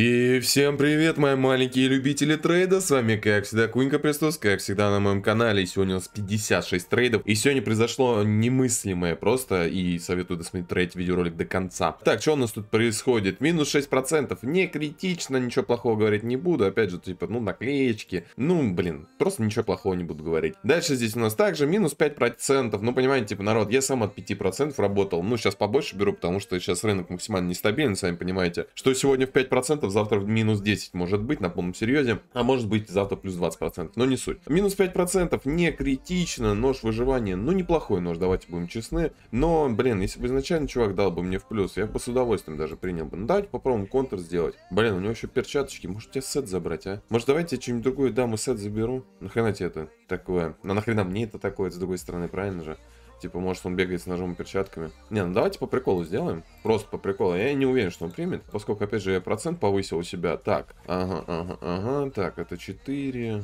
И всем привет, мои маленькие любители трейда, с вами как всегда Кунька Престус, как всегда на моем канале, сегодня у нас 56 трейдов, и сегодня произошло немыслимое просто, и советую досмотреть видеоролик до конца. Так, что у нас тут происходит? Минус 6%, не критично, ничего плохого говорить не буду, опять же, типа, ну, наклеечки, ну, блин, просто ничего плохого не буду говорить. Дальше здесь у нас также минус 5%, ну, понимаете, типа, народ, я сам от 5% работал, ну, сейчас побольше беру, потому что сейчас рынок максимально нестабилен, сами понимаете, что сегодня в 5% 5%, завтра минус 10 может быть на полном серьезе, а может быть завтра плюс 20%, но не суть. Минус 5% не критично, нож выживания, ну неплохой нож, давайте будем честны, но, блин, если бы изначально чувак дал бы мне в плюс, я бы с удовольствием даже принял бы. Ну давайте попробуем контр сделать. Блин, у него еще перчаточки, может тебе сет забрать, а? Может давайте я что-нибудь другое дам и сет заберу? Нахрена тебе это такое? Ну нахрена мне это такое, с другой стороны, правильно же? Типа, может, он бегает с ножом и перчатками. Не, ну давайте по приколу сделаем. Просто по приколу. Я не уверен, что он примет, поскольку, опять же, я процент повысил у себя. Так, ага, ага, ага, так, это 4.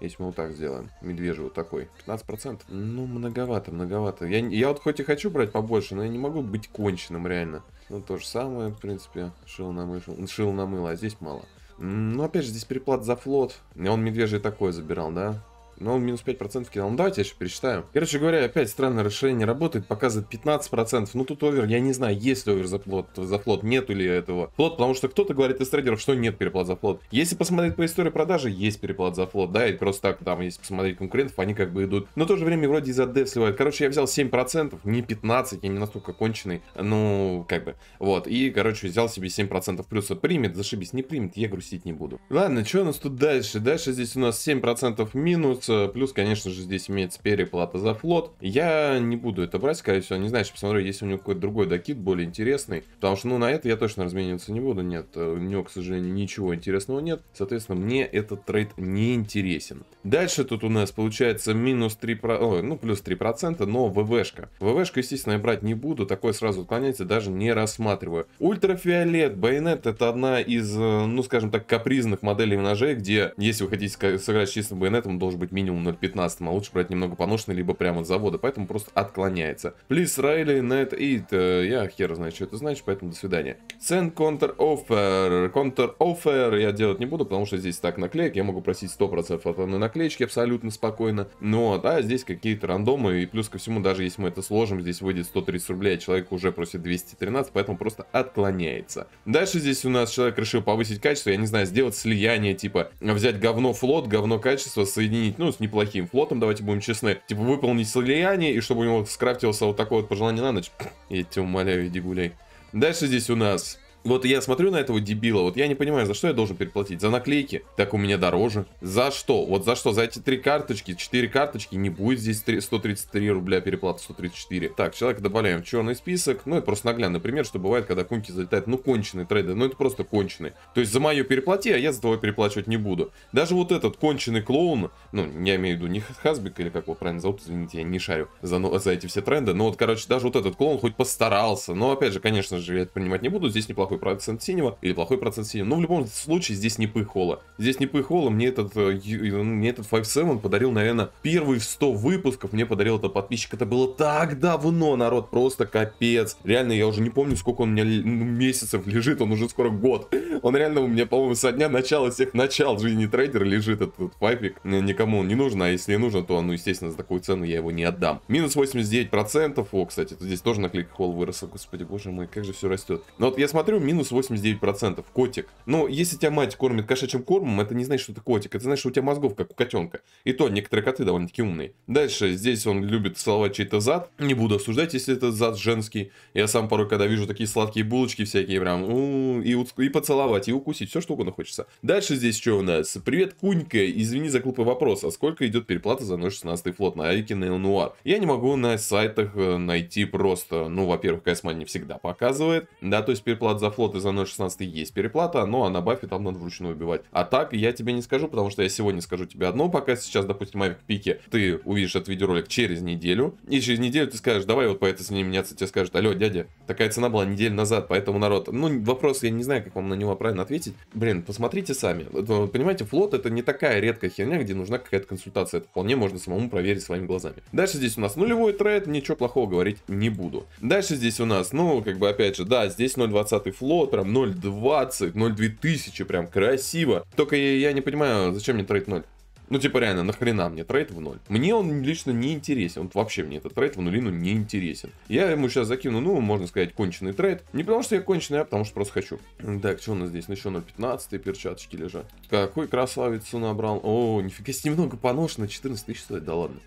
Если мы вот так сделаем, медвежий вот такой, 15%. Ну, многовато, многовато. Я, я вот хоть и хочу брать побольше, но я не могу быть конченным, реально. Ну, то же самое, в принципе, шил на мышь, шил на мыло, а здесь мало. ну опять же, здесь переплат за флот. Он медвежий такой забирал, да? Но ну, он минус 5% кидал. Ну давайте я еще пересчитаю. Короче говоря, опять странное расширение работает, показывает 15%. Ну тут овер, я не знаю, есть ли овер за плод, за плод, нету ли этого. Плод, потому что кто-то говорит из трейдеров, что нет переплат за плод. Если посмотреть по истории продажи, есть переплат за плод, да, и просто так там, если посмотреть конкурентов, они как бы идут. Но в то же время вроде из-за дев сливают. Короче, я взял 7%, не 15, я не настолько конченый, ну, как бы, вот. И, короче, взял себе 7% плюса. Примет, зашибись, не примет, я грустить не буду. Ладно, что у нас тут дальше? Дальше здесь у нас 7% минус, Э, плюс, конечно же, здесь имеется переплата за флот. Я не буду это брать, скорее всего, не знаю, что посмотрю, есть у него какой-то другой докид более интересный. Потому что, ну, на это я точно размениваться не буду, нет. Э, у него, к сожалению, ничего интересного нет. Соответственно, мне этот трейд не интересен. Дальше тут у нас получается минус 3, ну, плюс 3%, но ВВшка. ВВшку, естественно, я брать не буду, такой сразу отклоняется, даже не рассматриваю. Ультрафиолет, байонет, это одна из, э, ну, скажем так, капризных моделей ножей, где, если вы хотите сыграть с чистым байонетом, должен быть минимум 0.15, а лучше брать немного поношенный, либо прямо от завода, поэтому просто отклоняется. Please, Riley, net it. Э, я хер знаю, что это значит, поэтому до свидания. Send counter offer. Counter offer я делать не буду, потому что здесь так наклеек, я могу просить 100% от одной наклеечки абсолютно спокойно. Но, ну да, здесь какие-то рандомы, и плюс ко всему, даже если мы это сложим, здесь выйдет 130 рублей, а человек уже просит 213, поэтому просто отклоняется. Дальше здесь у нас человек решил повысить качество, я не знаю, сделать слияние, типа взять говно флот, говно качество, соединить, ну, ну, с неплохим флотом, давайте будем честны. Типа, выполнить слияние, и чтобы у него скрафтился вот такое вот пожелание на ночь. Я тебя умоляю, иди гуляй. Дальше здесь у нас вот я смотрю на этого дебила, вот я не понимаю, за что я должен переплатить? За наклейки? Так у меня дороже. За что? Вот за что? За эти три карточки, четыре карточки, не будет здесь 3, 133 рубля переплата, 134. Так, человека добавляем в черный список. Ну, это просто наглядный пример, что бывает, когда кунки залетают. Ну, конченые трейды, ну это просто конченые. То есть за мою переплати, а я за твою переплачивать не буду. Даже вот этот конченый клоун, ну, я имею в виду не Хасбик или как его правильно зовут, извините, я не шарю за, ну, за эти все тренды. Но вот, короче, даже вот этот клоун хоть постарался. Но, опять же, конечно же, я это принимать не буду. Здесь неплохо плохой процент синего или плохой процент синего. Но в любом случае здесь не пыхола. Здесь не пыхола. Мне этот, э, э, мне этот 5-7 подарил, наверное, первый в 100 выпусков. Мне подарил этот подписчик. Это было так давно, народ. Просто капец. Реально, я уже не помню, сколько он у меня месяцев лежит. Он уже скоро год. Он реально у меня, по-моему, со дня начала всех начал жизни трейдера лежит этот файфик. Никому он не нужен. А если и нужен, то, ну, естественно, за такую цену я его не отдам. Минус 89%. О, кстати, здесь тоже наклейка холл вырос, Господи, боже мой, как же все растет. Но вот я смотрю, второй минус 89%. Котик. Но если тебя мать кормит кошачьим кормом, это не значит, что ты котик. Это значит, что у тебя мозгов, как у котенка. И то некоторые коты довольно-таки умные. Дальше здесь он любит целовать чей-то зад. Не буду осуждать, если это зад женский. Я сам порой, когда вижу такие сладкие булочки всякие, прям у -у, и, и поцеловать, и укусить, все что угодно хочется. Дальше здесь что у нас? Привет, Кунька, извини за глупый вопрос, а сколько идет переплата за 0.16 флот на Айке на Элнуар? Я не могу на сайтах э, найти просто, ну, во-первых, Кайсман не всегда показывает, да, то есть переплата за флот и за 0.16 есть переплата, но а на бафе там надо вручную убивать. А так я тебе не скажу, потому что я сегодня скажу тебе одно, пока сейчас, допустим, в пике, ты увидишь этот видеоролик через неделю, и через неделю ты скажешь, давай вот по этой цене меняться, тебе скажут, алло, дядя, такая цена была неделю назад, поэтому народ, ну, вопрос, я не знаю, как вам на него правильно ответить, блин, посмотрите сами, э, понимаете, флот это не такая редкая херня, где нужна какая-то консультация, это вполне можно самому проверить своими глазами. Дальше здесь у нас нулевой трейд, ничего плохого говорить не буду. Дальше здесь у нас, ну, как бы, опять же, да, здесь 0.20 флот, прям 0.20, 0.2000, прям красиво. Только я, я не понимаю, зачем мне трейд 0. Ну, типа, реально, нахрена мне трейд в ноль? Мне он лично не интересен. Вот вообще мне этот трейд в нулину не интересен. Я ему сейчас закину, ну, можно сказать, конченый трейд. Не потому что я конченый, а потому что просто хочу. Так, что у нас здесь? Ну, еще 0.15 перчаточки лежат. Какой красавицу набрал. О, нифига себе, немного поношено. 14 тысяч стоит, да ладно.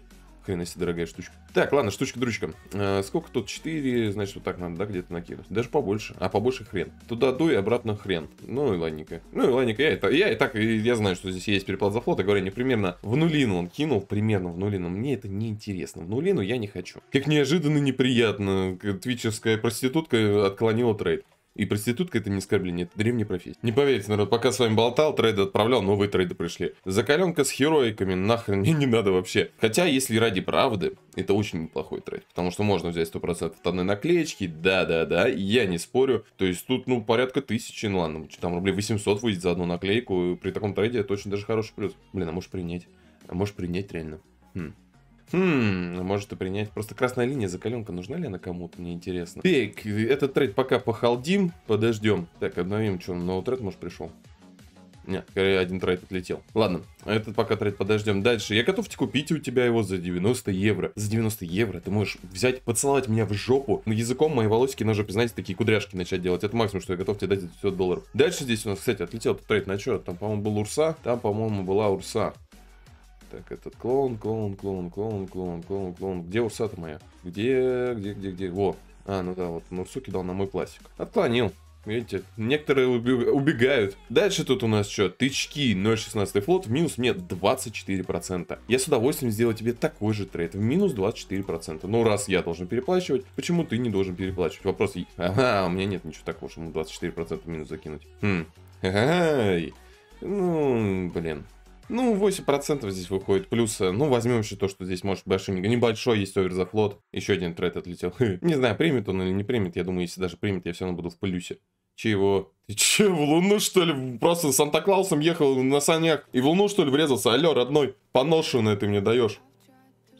Хрена себе дорогая штучка. Так, ладно, штучка-дрючка. Э, сколько тут? 4, значит, вот так надо, да, где-то накинуть. Даже побольше. А побольше хрен. Туда дуй, обратно хрен. Ну и ладненько. Ну и ладненько. Я, это, я и так, я знаю, что здесь есть переплат за флот. Я говорю, не примерно в нулину он кинул, примерно в нулину. Мне это не интересно. В нулину я не хочу. Как неожиданно неприятно. Твичерская проститутка отклонила трейд. И проститутка это не оскорбление, это древняя профессия. Не поверите, народ, пока с вами болтал, трейды отправлял, новые трейды пришли. Закаленка с хероиками, нахрен мне не надо вообще. Хотя, если ради правды, это очень неплохой трейд. Потому что можно взять 100% одной наклеечки, да-да-да, я не спорю. То есть тут, ну, порядка тысячи, ну ладно, там рублей 800 выйдет за одну наклейку. При таком трейде это очень даже хороший плюс. Блин, а можешь принять? А можешь принять реально? Хм. Хм, а может и принять. Просто красная линия, закаленка, нужна ли она кому-то, мне интересно. Так, этот трейд пока похалдим, подождем. Так, обновим, что, новый трейд, может, пришел? Не, один трейд отлетел. Ладно, этот пока трейд подождем. Дальше. Я готов купить у тебя его за 90 евро. За 90 евро ты можешь взять, поцеловать меня в жопу. Но ну, языком мои волосики на жопе, знаете, такие кудряшки начать делать. Это максимум, что я готов тебе дать за 500 долларов. Дальше здесь у нас, кстати, отлетел трейд на что? Там, по-моему, был Урса. Там, по-моему, была Урса. Так, этот клоун, клоун, клоун, клоун, клоун, клоун, клоун. Где усата моя? Где, где, где, где? Во. А, ну да, вот Нурсу кидал на мой пластик. Отклонил. Видите, некоторые убегают. Дальше тут у нас что? Тычки 0.16 флот в минус мне 24%. Я с удовольствием сделаю тебе такой же трейд в минус 24%. Ну раз я должен переплачивать, почему ты не должен переплачивать? Вопрос, ага, у меня нет ничего такого, что ему 24% минус закинуть. Хм, ай, ну, блин. Ну, 8% здесь выходит плюса. Э, ну, возьмем еще то, что здесь может большой, небольшой есть овер за флот. Еще один трейд отлетел. Не знаю, примет он или не примет. Я думаю, если даже примет, я все равно буду в плюсе. Чего? Ты че, в луну, что ли? Просто с Санта-Клаусом ехал на санях и в луну, что ли, врезался? Алло, родной, поношенное ты мне даешь.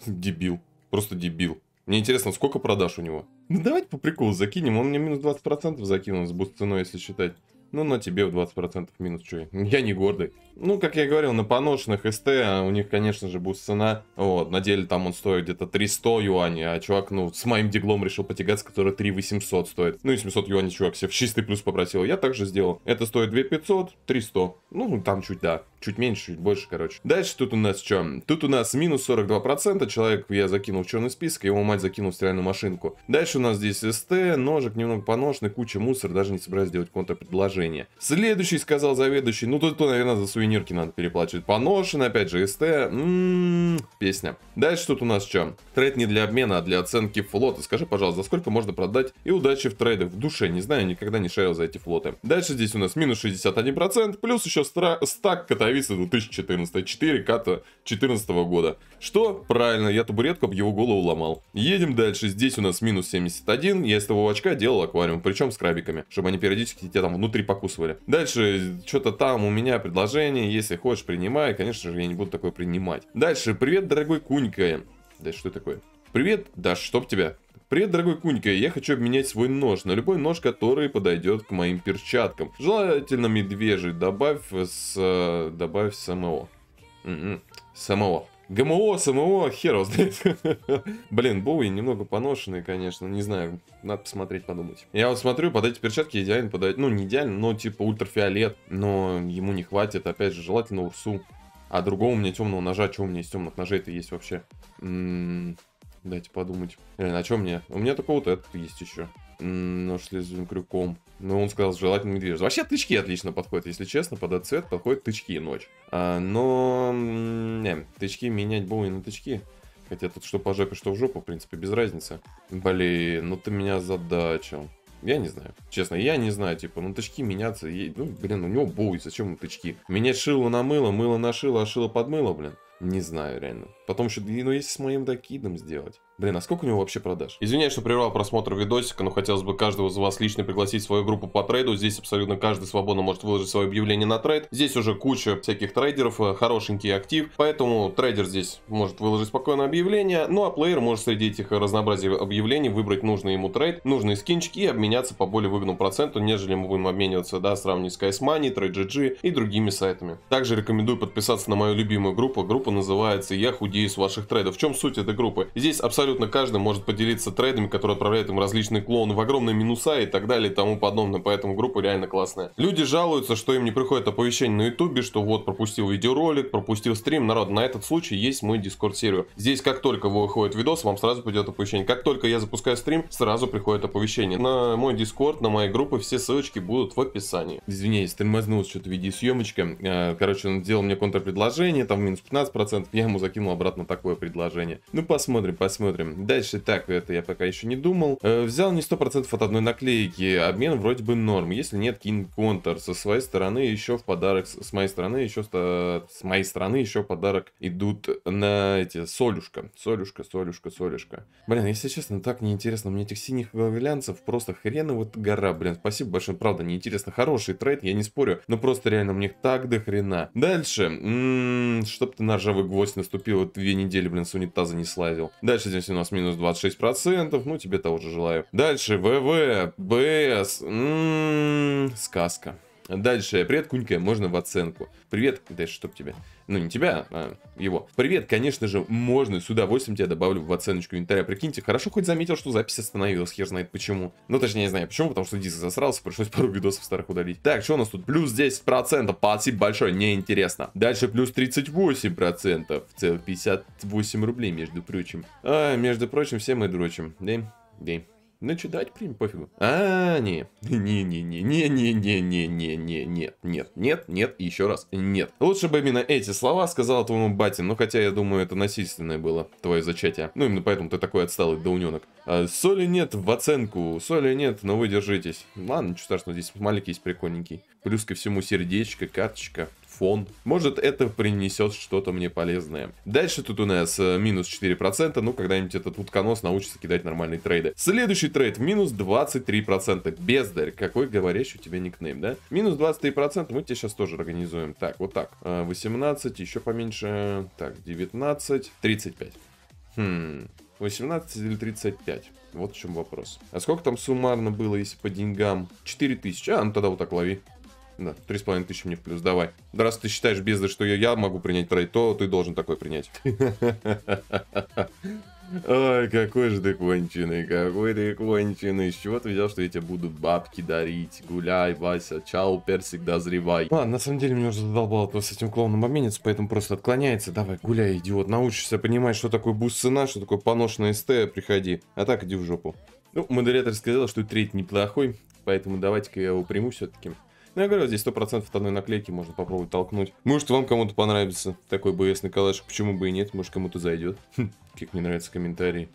Дебил. Просто дебил. Мне интересно, сколько продаж у него? Ну, давайте по приколу закинем. Он мне минус 20% закинул с буст ценой, если считать. Ну, на тебе в 20% минус, чё, я не гордый. Ну, как я говорил, на поношенных СТ а у них, конечно же, будет цена. Вот, на деле там он стоит где-то 300 юаней, а чувак, ну, с моим диглом решил потягаться, который 3 800 стоит. Ну и 700 юаней чувак себе в чистый плюс попросил. Я также сделал. Это стоит 2 500, 300. Ну, там чуть, да. Чуть меньше, чуть больше, короче. Дальше тут у нас что? Тут у нас минус 42%. Человек я закинул в черный список, его мать закинул в стиральную машинку. Дальше у нас здесь СТ, ножик немного поношенный, куча мусора, даже не собираюсь делать контрпредложение. Следующий, сказал заведующий, ну тут, наверное, за сувенирки надо переплачивать. Поношен, опять же, СТ, м м-м, песня. Дальше тут у нас что? Трейд не для обмена, а для оценки флота. Скажи, пожалуйста, за сколько можно продать и удачи в трейдах? В душе, не знаю, никогда не шарил за эти флоты. Дальше здесь у нас минус 61%, плюс еще стра- стак катаю остановиться 2014. 4 ката 2014 года. Что? Правильно, я табуретку об его голову ломал. Едем дальше. Здесь у нас минус 71. Я из того очка делал аквариум. Причем с крабиками. Чтобы они периодически тебя там внутри покусывали. Дальше, что-то там у меня предложение. Если хочешь, принимай. Конечно же, я не буду такое принимать. Дальше. Привет, дорогой Кунька. Да что такое? Привет, да чтоб тебя. Привет, дорогой Кунька, я хочу обменять свой нож на любой нож, который подойдет к моим перчаткам. Желательно медвежий, добавь с... Э, добавь самого. М-м, самого. ГМО, самого хера знает. Блин, Боуи немного поношенные, конечно. Не знаю, надо посмотреть, подумать. Я вот смотрю, под эти перчатки идеально подойдет. Ну, не идеально, но типа ультрафиолет. Но ему не хватит, опять же, желательно Урсу. А другого у меня темного ножа, чего у меня из темных ножей-то есть вообще? М м-м, Дайте подумать. Блин, о чем мне? У меня только вот этот есть еще. Нож с лезвием крюком. Но ну, он сказал, желательно медвежий. Вообще тычки отлично подходят, если честно, под этот цвет подходят тычки и ночь. А, но... Не, тычки менять боуи на тычки. Хотя тут что по жопе, что в жопу, в принципе, без разницы. Блин, ну ты меня задачил. Я не знаю. Честно, я не знаю, типа, ну тычки меняться. Ну, блин, у него бой, зачем ему тычки? Менять шило на мыло, мыло на шило, а шило под мыло, блин. Не знаю, реально. Потом еще, ну если с моим докидом сделать. Блин, а сколько у него вообще продаж? Извиняюсь, что прервал просмотр видосика, но хотелось бы каждого из вас лично пригласить в свою группу по трейду. Здесь абсолютно каждый свободно может выложить свое объявление на трейд. Здесь уже куча всяких трейдеров, э, хорошенький актив, поэтому трейдер здесь может выложить спокойно объявление, ну а плеер может среди этих разнообразий объявлений выбрать нужный ему трейд, нужные скинчики и обменяться по более выгодному проценту, нежели мы будем обмениваться, да, сравнивать с CSMoney, TradeGG и другими сайтами. Также рекомендую подписаться на мою любимую группу, группу называется «Я худею с ваших трейдов». В чем суть этой группы? Здесь абсолютно каждый может поделиться трейдами, которые отправляют им различные клоны в огромные минуса и так далее и тому подобное. Поэтому группа реально классная. Люди жалуются, что им не приходит оповещение на ютубе, что вот пропустил видеоролик, пропустил стрим. Народ, на этот случай есть мой дискорд сервер. Здесь как только выходит видос, вам сразу придет оповещение. Как только я запускаю стрим, сразу приходит оповещение. На мой дискорд, на мои группы все ссылочки будут в описании. Извиняюсь, тормознулся что-то в виде съемочки э, Короче, он сделал мне контрпредложение, там минус 15%, 100%. Я ему закинул обратно такое предложение. Ну, посмотрим, посмотрим. Дальше так, это я пока еще не думал. Э, взял не сто процентов от одной наклейки. Обмен вроде бы норм. Если нет, кинь контр. Со своей стороны еще в подарок, с моей стороны еще, с моей стороны еще подарок идут на эти, солюшка. Солюшка, солюшка, солюшка. Блин, если честно, так неинтересно. Мне этих синих главелянцев просто хрена вот гора, блин. Спасибо большое. Правда, неинтересно. Хороший трейд, я не спорю. Но просто реально мне так до хрена. Дальше. М м-м, -м, чтоб ты наш ржавый гвоздь наступил, вот две недели, блин, с унитаза не слазил. Дальше здесь у нас минус 26%, ну тебе того же желаю. Дальше ВВ, БС, м м-м, сказка. Дальше. Привет, Кунька, можно в оценку. Привет, да чтоб тебе, Ну, не тебя, а его. Привет, конечно же, можно, с удовольствием тебя добавлю в оценочку инвентаря. Прикиньте, хорошо хоть заметил, что запись остановилась, хер знает почему. Ну, точнее, не знаю почему, потому что диск засрался, пришлось пару видосов старых удалить. Так, что у нас тут? Плюс 10%, спасибо большое, неинтересно. Дальше плюс 38%, целых 58 рублей, между прочим. А, между прочим, все мы дрочим. День, день. Начитать премию пофигу. А, не. Не-не-не-не-не-не-не-не-не. Нет, нет, нет, нет, еще раз, нет. Лучше бы именно эти слова сказал твоему бате, но хотя я думаю, это насильственное было, твое зачатие. Ну, именно поэтому ты такой отсталый дауненок. А, соли нет в оценку, соли нет, но вы держитесь. Ладно, ничего страшного, здесь маленький есть прикольненький. Плюс ко всему сердечко, карточка фон. Может, это принесет что-то мне полезное. Дальше тут у нас э, минус 4%. Ну, когда-нибудь этот утконос научится кидать нормальные трейды. Следующий трейд минус 23%. Бездарь. Какой говорящий у тебя никнейм, да? Минус 23%. Мы тебе сейчас тоже организуем. Так, вот так. 18, э, еще поменьше. Так, 19, 35. Хм, 18 или 35. Вот в чем вопрос. А сколько там суммарно было, если по деньгам? 4000. А, ну тогда вот так лови. Да, 3,5 тысячи мне в плюс, давай. Да раз ты считаешь без, что я, могу принять трейд, то ты должен такой принять. Ой, какой же ты конченый, какой ты конченый. С чего ты взял, что я тебе буду бабки дарить? Гуляй, Вася, чал, персик, дозревай. А, на самом деле, меня уже задолбало то с этим клоуном обменец, поэтому просто отклоняется. Давай, гуляй, идиот, научишься понимать, что такое буст цена, что такое поношенная СТ, приходи. А так иди в жопу. Ну, модератор сказал, что треть неплохой, поэтому давайте-ка я его приму все-таки. Но ну, я говорю, здесь 100% от одной наклейки можно попробовать толкнуть. Может, вам кому-то понравится такой БС Николашек, почему бы и нет, может, кому-то зайдет. Как мне нравятся комментарии.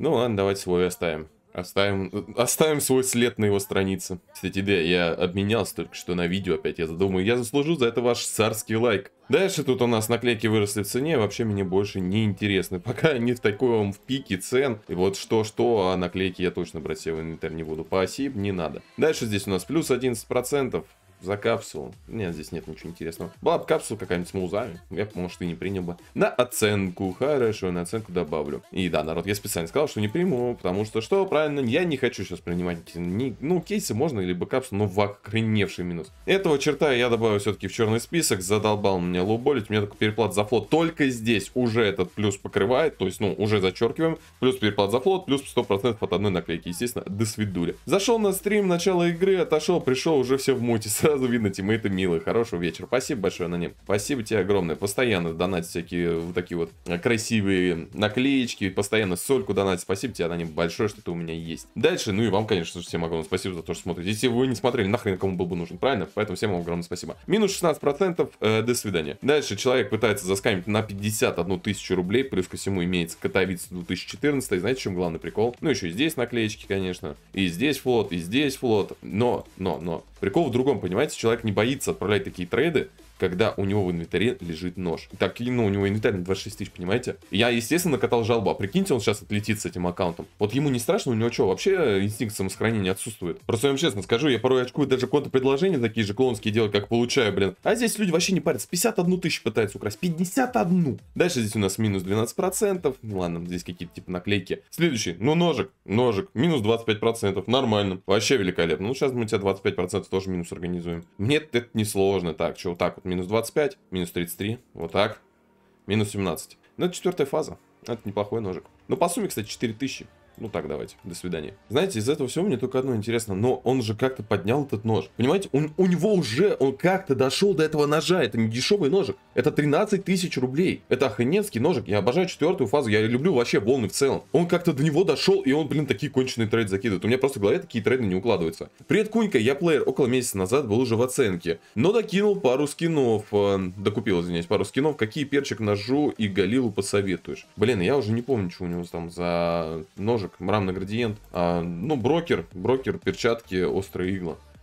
Ну ладно, давайте свой оставим. Оставим, оставим свой след на его странице. Кстати, да, я обменялся только что на видео опять. Я задумаю, я заслужу за это ваш царский лайк. Дальше тут у нас наклейки выросли в цене, вообще мне больше не интересны. Пока они в таком в пике цен. И вот что-что, а наклейки я точно брать себе в инвентарь не буду. Спасибо, не надо. Дальше здесь у нас плюс 11% за капсулу. Нет, здесь нет ничего интересного. Была бы капсула какая-нибудь с музами, я бы, может, и не принял бы. На оценку, хорошо, на оценку добавлю. И да, народ, я специально сказал, что не приму, потому что, что правильно, я не хочу сейчас принимать, ни, ну, кейсы можно, либо капсулу, но в охреневший минус. Этого черта я добавлю все-таки в черный список, задолбал меня лоуболить, у меня только переплат за флот только здесь уже этот плюс покрывает, то есть, ну, уже зачеркиваем, плюс переплат за флот, плюс 100% от одной наклейки, естественно, до свидули. Зашел на стрим, начало игры, отошел, пришел, уже все в муте сразу видно, тиммейты типа, милые. Хорошего вечера. Спасибо большое, Аноним. Спасибо тебе огромное. Постоянно донатить всякие вот такие вот э, красивые наклеечки, постоянно сольку донатить. Спасибо тебе, Аноним, большое, что ты у меня есть. Дальше, ну и вам, конечно же, всем огромное спасибо за то, что смотрите. Если вы не смотрели, нахрен кому был бы нужен, правильно? Поэтому всем вам огромное спасибо. Минус 16%, э, до свидания. Дальше человек пытается заскамить на 51 тысячу рублей, плюс ко всему имеется Катавица 2014. И знаете, в чем главный прикол? Ну, еще и здесь наклеечки, конечно. И здесь флот, и здесь флот. Но, но, но, Прикол в другом, понимаете, человек не боится отправлять такие трейды, когда у него в инвентаре лежит нож. Так, ну, у него инвентарь на 26 тысяч, понимаете? Я, естественно, катал жалобу. А прикиньте, он сейчас отлетит с этим аккаунтом. Вот ему не страшно, у него что, вообще инстинкт самосохранения отсутствует? Просто я вам честно скажу, я порой очкую даже контрпредложения такие же клонские делаю, как получаю, блин. А здесь люди вообще не парятся. 51 тысяч пытаются украсть. 51! Дальше здесь у нас минус 12%. Ну, ладно, здесь какие-то типа наклейки. Следующий. Ну, ножик. Ножик. Минус 25%. Нормально. Вообще великолепно. Ну, сейчас мы у тебя 25% тоже минус организуем. Мне это не сложно, Так, что, вот так вот минус 25, минус 33, вот так, минус 17. Но ну, это четвертая фаза, это неплохой ножик. Но ну, по сумме, кстати, 4000 ну так, давайте, до свидания. Знаете, из этого всего мне только одно интересно, но он же как-то поднял этот нож. Понимаете, он, у него уже, он как-то дошел до этого ножа, это не дешевый ножик, это 13 тысяч рублей. Это охрененский ножик, я обожаю четвертую фазу, я люблю вообще волны в целом. Он как-то до него дошел, и он, блин, такие конченые трейды закидывает. У меня просто в голове такие трейды не укладываются. Привет, Кунька, я плеер около месяца назад был уже в оценке, но докинул пару скинов, э, докупил, извиняюсь, пару скинов, какие перчик ножу и галилу посоветуешь. Блин, я уже не помню, что у него там за ножик ножик, мрамный градиент. А, ну, брокер, брокер, перчатки, острые иглы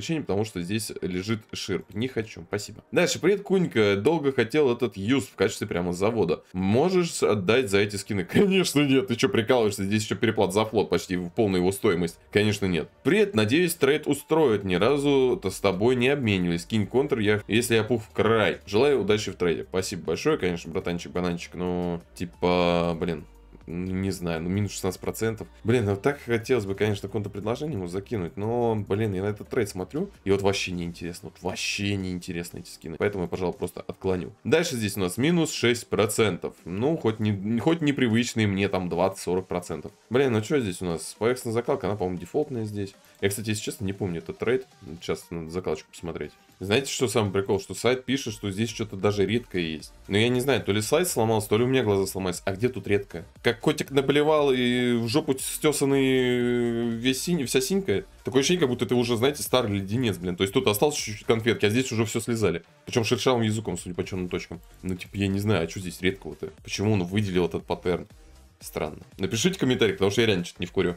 причине, потому что здесь лежит ширп. Не хочу, спасибо. Дальше, привет, Кунька. Долго хотел этот юз в качестве прямо завода. Можешь отдать за эти скины? Конечно нет, ты что прикалываешься? Здесь еще переплат за флот почти в полную его стоимость. Конечно нет. Привет, надеюсь, трейд устроит. Ни разу-то с тобой не обменивались. Кинь контр, я, если я пух в край. Желаю удачи в трейде. Спасибо большое, конечно, братанчик-бананчик, но типа, блин, не знаю, ну минус 16%. Блин, ну так хотелось бы, конечно, какое-то предложение ему закинуть, но, блин, я на этот трейд смотрю, и вот вообще неинтересно, вот вообще неинтересно эти скины. Поэтому я, пожалуй, просто отклоню. Дальше здесь у нас минус 6%. Ну, хоть, не, хоть непривычные мне там 20-40%. Блин, ну что здесь у нас? Поверхностная закалка, она, по-моему, дефолтная здесь. Я, кстати, если честно, не помню этот трейд. Сейчас надо закалочку посмотреть. Знаете, что самый прикол? Что сайт пишет, что здесь что-то даже редкое есть. Но я не знаю, то ли сайт сломался, то ли у меня глаза сломались. А где тут редкое? Как котик наплевал и в жопу стесанный весь синий, вся синька. Такое ощущение, как будто ты уже, знаете, старый леденец, блин. То есть тут осталось чуть-чуть конфетки, а здесь уже все слезали. Причем шершавым языком, судя по черным точкам. Ну, типа, я не знаю, а что здесь редкого-то? Почему он выделил этот паттерн? Странно. Напишите комментарий, потому что я реально что-то не вкурю.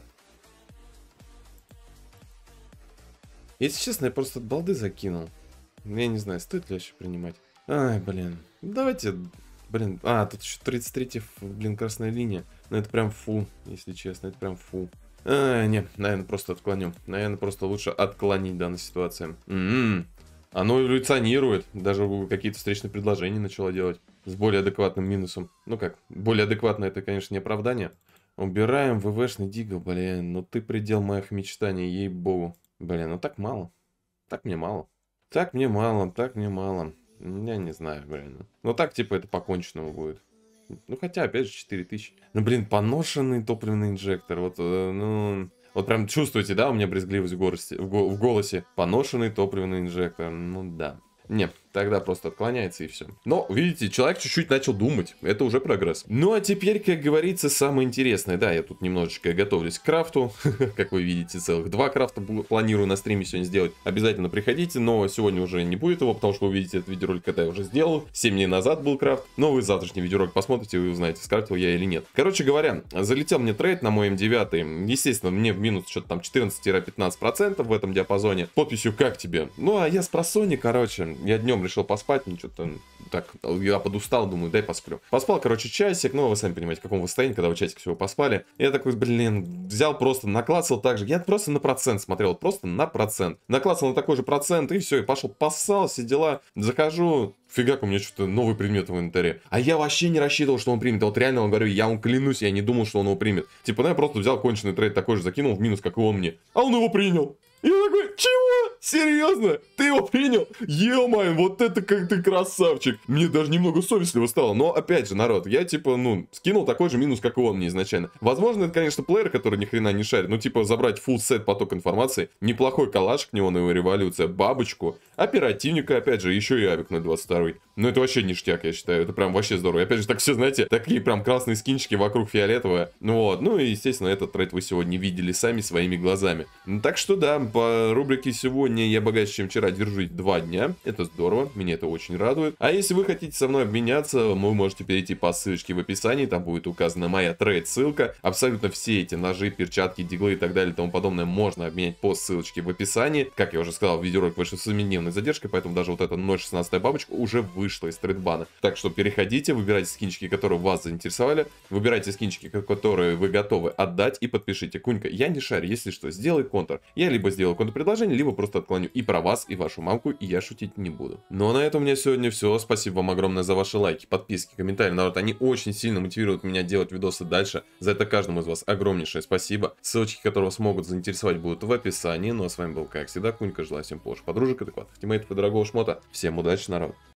Если честно, я просто балды закинул. Ну, я не знаю, стоит ли еще принимать. Ай, блин. Давайте... Блин, а, тут еще 33 блин, красная линия. Ну, это прям фу, если честно, это прям фу. А, не, наверное, просто отклоню. Наверное, просто лучше отклонить данную ситуацию. м м Оно эволюционирует. Даже какие-то встречные предложения начало делать. С более адекватным минусом. Ну как, более адекватно это, конечно, не оправдание. Убираем ВВшный дигл, блин. Ну ты предел моих мечтаний, ей-богу. Блин, ну так мало. Так мне мало. Так мне мало, так мне мало. Я не знаю, блин. Ну так, типа, это поконченного будет. Ну хотя, опять же, 4000. Ну блин, поношенный топливный инжектор. Вот, э, ну... Вот прям чувствуете, да, у меня брезгливость в, горости, в, го в голосе. Поношенный топливный инжектор. Ну да. Нет, тогда просто отклоняется и все. Но, видите, человек чуть-чуть начал думать. Это уже прогресс. Ну, а теперь, как говорится, самое интересное. Да, я тут немножечко готовлюсь к крафту. Как вы видите, целых два крафта планирую на стриме сегодня сделать. Обязательно приходите, но сегодня уже не будет его, потому что вы увидите этот видеоролик, когда я уже сделал. 7 дней назад был крафт. Но вы завтрашний видеоролик посмотрите, вы узнаете, скрафтил я или нет. Короче говоря, залетел мне трейд на мой М9. Естественно, мне в минус что-то там 14-15% в этом диапазоне. Подписью «Как тебе?». Ну, а я с просони, короче. Я днем решил поспать, ну что-то так, я подустал, думаю, дай посплю. Поспал, короче, часик, ну вы сами понимаете, в каком вы состоянии, когда вы часик всего поспали. Я такой, блин, взял просто, наклацал так же, я просто на процент смотрел, просто на процент. Наклацал на такой же процент, и все, и пошел, поссал, все дела. Захожу, фигак, у меня что-то новый предмет в инвентаре. А я вообще не рассчитывал, что он примет. А вот реально, он говорю, я вам клянусь, я не думал, что он его примет. Типа, ну я просто взял конченый трейд такой же, закинул в минус, как и он мне. А он его принял я такой, чего? Серьезно? Ты его принял? Е-мое, вот это как ты красавчик. Мне даже немного совестливо стало. Но опять же, народ, я типа, ну, скинул такой же минус, как и он мне изначально. Возможно, это, конечно, плеер, который ни хрена не шарит. Ну, типа, забрать full сет поток информации. Неплохой калаш к неоновая революция, бабочку, оперативника, опять же, еще и авик на 22 -й. Ну, это вообще ништяк, я считаю. Это прям вообще здорово. И опять же, так все, знаете, такие прям красные скинчики вокруг фиолетового. Ну вот, ну и, естественно, этот трейд вы сегодня видели сами своими глазами. Ну, так что да, по рубрике сегодня я богаче, чем вчера, держусь два дня. Это здорово, меня это очень радует. А если вы хотите со мной обменяться, вы можете перейти по ссылочке в описании, там будет указана моя трейд-ссылка. Абсолютно все эти ножи, перчатки, диглы и так далее и тому подобное можно обменять по ссылочке в описании. Как я уже сказал, видеоролик вышел с семидневной задержкой, поэтому даже вот эта 0.16 бабочка уже вы вышла из трейдбана. Так что переходите, выбирайте скинчики, которые вас заинтересовали, выбирайте скинчики, которые вы готовы отдать и подпишите. Кунька, я не шарю, если что, сделай контр. Я либо сделаю предложение, либо просто отклоню и про вас, и вашу мамку, и я шутить не буду. Ну а на этом у меня сегодня все. Спасибо вам огромное за ваши лайки, подписки, комментарии. Народ, они очень сильно мотивируют меня делать видосы дальше. За это каждому из вас огромнейшее спасибо. Ссылочки, которые вас могут заинтересовать, будут в описании. Ну а с вами был, как всегда, Кунька. Желаю всем позже подружек, адекватных тиммейтов и дорогого шмота. Всем удачи, народ!